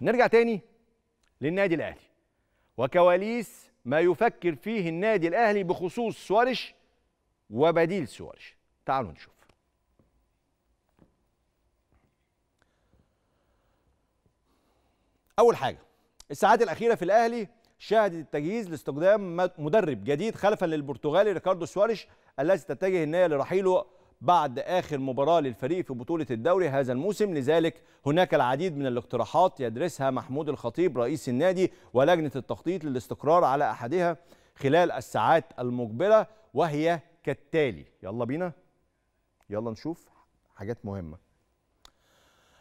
نرجع تاني للنادي الاهلي وكواليس ما يفكر فيه النادي الاهلي بخصوص سوارش وبديل سوارش تعالوا نشوف اول حاجه الساعات الاخيره في الاهلي شهدت التجهيز لاستخدام مدرب جديد خلفا للبرتغالي ريكاردو سواريش الذي تتجه النهايه لرحيله بعد آخر مباراة للفريق في بطولة الدوري هذا الموسم لذلك هناك العديد من الاقتراحات يدرسها محمود الخطيب رئيس النادي ولجنة التخطيط للاستقرار على أحدها خلال الساعات المقبلة وهي كالتالي يلا بينا يلا نشوف حاجات مهمة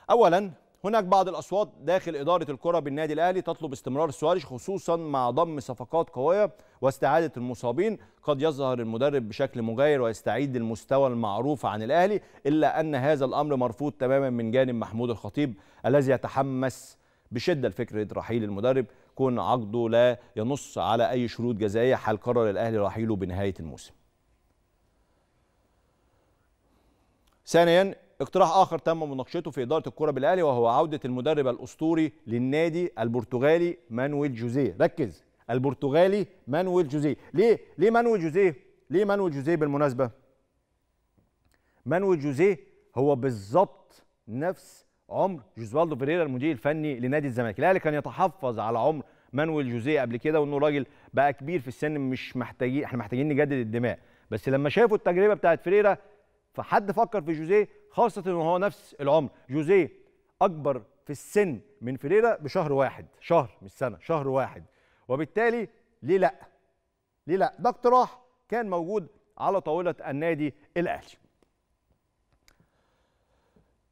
أولا هناك بعض الاصوات داخل اداره الكره بالنادي الاهلي تطلب استمرار سواريش خصوصا مع ضم صفقات قويه واستعاده المصابين قد يظهر المدرب بشكل مغاير ويستعيد المستوى المعروف عن الاهلي الا ان هذا الامر مرفوض تماما من جانب محمود الخطيب الذي يتحمس بشده لفكره رحيل المدرب كون عقده لا ينص على اي شروط جزائيه حال قرر الاهلي رحيله بنهايه الموسم ثانيا اقتراح آخر تم مناقشته في إدارة الكرة بالأهلي وهو عودة المدرب الأسطوري للنادي البرتغالي مانويل جوزيه ركز البرتغالي مانويل جوزيه ليه ليه مانويل جوزيه ليه مانويل جوزيه بالمناسبة مانويل جوزيه هو بالظبط نفس عمر جوزوالدو فيريرا المدير الفني لنادي الزمالك الاهلي كان يتحفظ على عمر مانويل جوزيه قبل كده وانه راجل بقى كبير في السن مش محتاجين احنا محتاجين نجدد الدماء بس لما شافوا التجربه بتاعت فيريرا فحد فكر في جوزيه خاصه وهو نفس العمر جوزيه اكبر في السن من فيريرا بشهر واحد شهر مش سنه شهر واحد وبالتالي ليه لا ليه لا ده اقتراح كان موجود على طاوله النادي الاهلي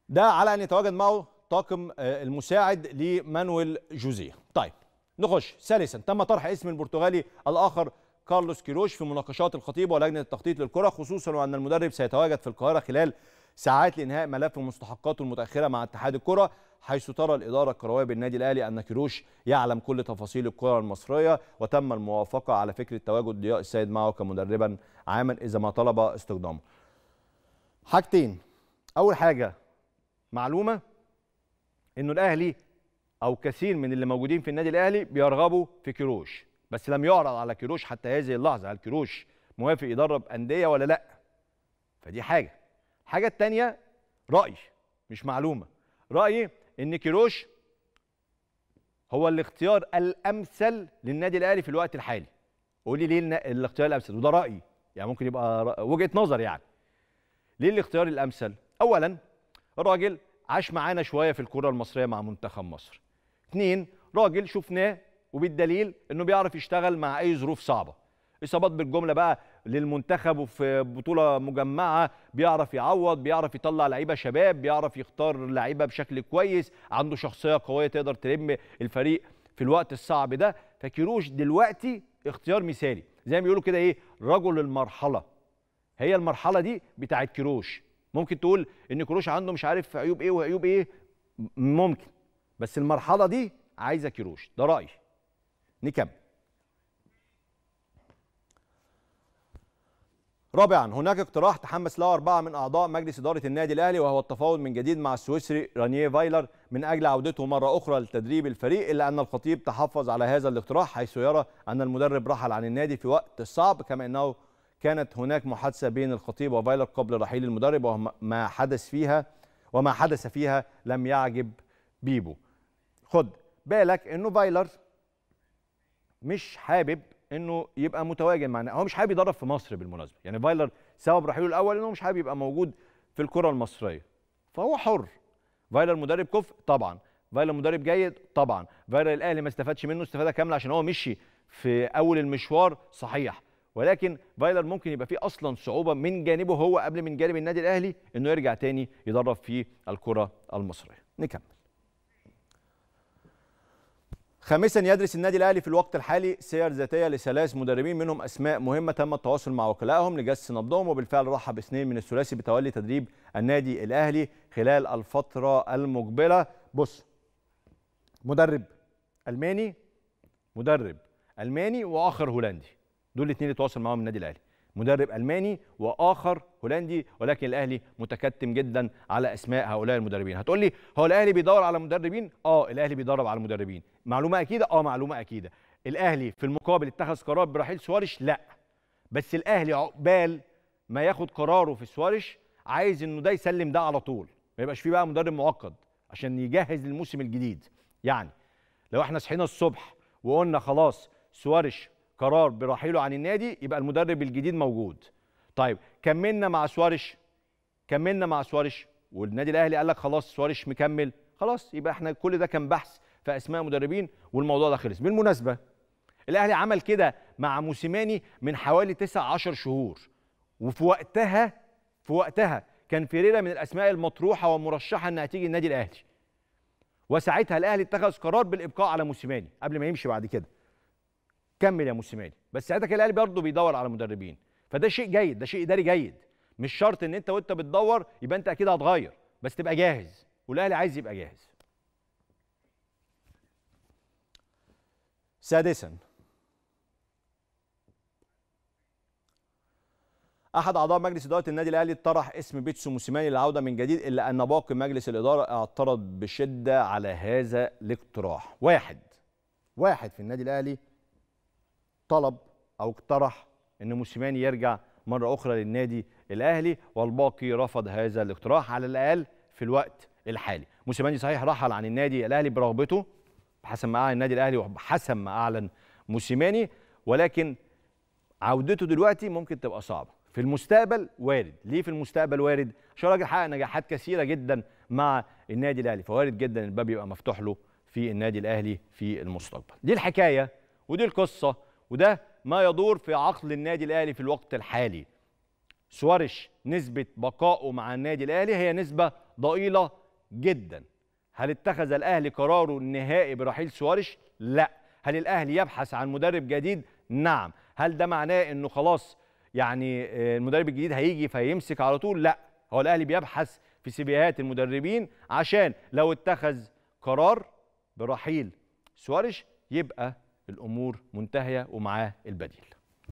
ده على ان يتواجد معه طاقم آه، المساعد لمانويل جوزيه طيب نخش ثالثا تم طرح اسم البرتغالي الاخر كارلوس كيروش في مناقشات الخطيب ولجنه التخطيط للكره خصوصا وان المدرب سيتواجد في القاهره خلال ساعات لانهاء ملف مستحقاته المتاخره مع اتحاد الكره حيث ترى الاداره الكرويه بالنادي الاهلي ان كيروش يعلم كل تفاصيل الكره المصريه وتم الموافقه على فكره تواجد ضياء السيد معه كمدربا عاما اذا ما طلب استخدامه. حاجتين اول حاجه معلومه انه الاهلي او كثير من اللي موجودين في النادي الاهلي بيرغبوا في كيروش بس لم يعرض على كيروش حتى هذه اللحظه هل كيروش موافق يدرب انديه ولا لا فدي حاجه الحاجه التانية راي مش معلومه رايي ان كيروش هو الاختيار الامثل للنادي الاهلي في الوقت الحالي قولي ليه الاختيار الامثل وده رايي يعني ممكن يبقى وجهه نظر يعني ليه الاختيار الامثل اولا الراجل عاش معانا شويه في الكره المصريه مع منتخب مصر اثنين راجل شفناه وبالدليل انه بيعرف يشتغل مع اي ظروف صعبه اصابات بالجمله بقى للمنتخب وفي بطوله مجمعه بيعرف يعوض بيعرف يطلع لعيبه شباب بيعرف يختار لعيبه بشكل كويس عنده شخصيه قويه تقدر تلم الفريق في الوقت الصعب ده فكيروش دلوقتي اختيار مثالي زي ما بيقولوا كده ايه رجل المرحله هي المرحله دي بتاعت كيروش ممكن تقول ان كيروش عنده مش عارف عيوب ايه وعيوب ايه ممكن بس المرحله دي عايزه كيروش ده رايي نكمل رابعا هناك اقتراح تحمس له أربعة من أعضاء مجلس إدارة النادي الأهلي وهو التفاوض من جديد مع السويسري رانيه فايلر من أجل عودته مرة أخرى لتدريب الفريق إلا أن الخطيب تحفظ على هذا الاقتراح حيث يرى أن المدرب رحل عن النادي في وقت صعب كما أنه كانت هناك محادثة بين الخطيب وفايلر قبل رحيل المدرب وما حدث فيها وما حدث فيها لم يعجب بيبو خد بالك أنه فايلر مش حابب انه يبقى متواجد معنا هو مش حابب يدرب في مصر بالمناسبه يعني فايلر سبب رحيله الاول انه مش حابب يبقى موجود في الكره المصريه فهو حر فايلر مدرب كفء طبعا فايلر مدرب جيد طبعا فايلر الاهلي ما استفادش منه استفاده كامله عشان هو مشي في اول المشوار صحيح ولكن فايلر ممكن يبقى فيه اصلا صعوبه من جانبه هو قبل من جانب النادي الاهلي انه يرجع تاني يدرب في الكره المصريه نكمل خامسا يدرس النادي الاهلي في الوقت الحالي سير ذاتيه لثلاث مدربين منهم اسماء مهمه تم التواصل مع وكلائهم لجس نبضهم وبالفعل رحب اثنين من الثلاثي بتولي تدريب النادي الاهلي خلال الفتره المقبله بص مدرب الماني مدرب الماني واخر هولندي دول الاثنين اللي تواصل معاهم النادي الاهلي مدرب الماني واخر هولندي ولكن الاهلي متكتم جدا على اسماء هؤلاء المدربين هتقول لي هو الاهلي بيدور على مدربين اه الاهلي بيدرب على مدربين معلومه اكيده اه معلومه اكيده الاهلي في المقابل اتخذ قرار برحيل سوارش لا بس الاهلي عقبال ما ياخد قراره في سوارش عايز انه ده يسلم ده على طول ما يبقاش فيه بقى مدرب معقد عشان يجهز للموسم الجديد يعني لو احنا صحينا الصبح وقلنا خلاص سوارش قرار برحيله عن النادي يبقى المدرب الجديد موجود طيب كملنا مع سوارش كملنا مع سوارش والنادي الاهلي قال لك خلاص سوارش مكمل خلاص يبقى احنا كل ده كان بحث في اسماء مدربين والموضوع ده خلص بالمناسبه الاهلي عمل كده مع موسيماني من حوالي 9 10 شهور وفي وقتها في وقتها كان فيريرا من الاسماء المطروحه والمرشحه انها تيجي النادي الاهلي وساعتها الاهلي اتخذ قرار بالابقاء على موسيماني قبل ما يمشي بعد كده كمل يا موسيماني بس ساعتها كان الاهلي برضه بيدور على مدربين فده شيء جيد ده شيء اداري جيد مش شرط ان انت وانت بتدور يبقى انت اكيد هتغير بس تبقى جاهز والاهلي عايز يبقى جاهز سادسا احد اعضاء مجلس اداره النادي الاهلي طرح اسم بيتسو موسيماني للعوده من جديد الا ان باقي مجلس الاداره اعترض بشده على هذا الاقتراح واحد واحد في النادي الاهلي طلب او اقترح ان موسيماني يرجع مره اخرى للنادي الاهلي والباقي رفض هذا الاقتراح على الاقل في الوقت الحالي موسيماني صحيح رحل عن النادي الاهلي برغبته حسب ما اعلن النادي الاهلي وحسب ما اعلن موسيماني ولكن عودته دلوقتي ممكن تبقى صعبه في المستقبل وارد ليه في المستقبل وارد عشان الراجل حقق نجاحات كثيره جدا مع النادي الاهلي فوارد جدا الباب يبقى مفتوح له في النادي الاهلي في المستقبل دي الحكايه ودي القصه وده ما يدور في عقل النادي الاهلي في الوقت الحالي سواريش نسبة بقائه مع النادي الأهلي هي نسبة ضئيلة جدا هل اتخذ الأهلي قراره النهائي برحيل سواريش؟ لا هل الأهلي يبحث عن مدرب جديد؟ نعم هل ده معناه أنه خلاص يعني آه، المدرب الجديد هيجي فيمسك على طول؟ لا هو الأهلي بيبحث في سبيهات المدربين عشان لو اتخذ قرار برحيل سواريش يبقى الامور منتهيه ومعاه البديل